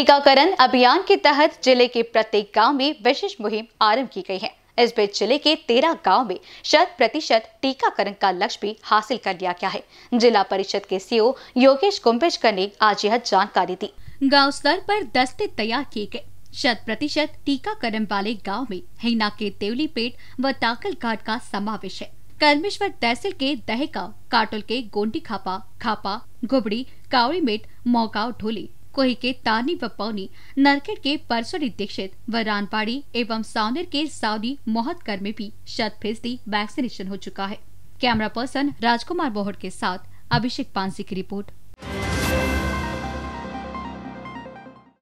टीकाकरण अभियान के तहत जिले के प्रत्येक गांव में विशेष मुहिम आरंभ की गई है इस बीच जिले के तेरह गांव में शत प्रतिशत टीकाकरण का लक्ष्य भी हासिल कर लिया गया है जिला परिषद के सीओ योगेश कुंभेशकर ने आज यह जानकारी दी गांव स्तर पर दस्ते तैयार किए गए शत प्रतिशत टीकाकरण वाले गांव में हिना के देवली पेट व ताकल घाट का समावेश है कर्मेश्वर तहसील के दहेका काटोल के गोंडी खापा खापा घुबड़ी कावड़ीमेट मौका ढोली कोही तानी व पौनी नरखेड़ के परसोड़ी दीक्षित व रानपाड़ी एवं सावनेर के सावनी मोहतकर में भी शत फीसदी वैक्सीनेशन हो चुका है कैमरा पर्सन राजकुमार बोहट के साथ अभिषेक पांसी की रिपोर्ट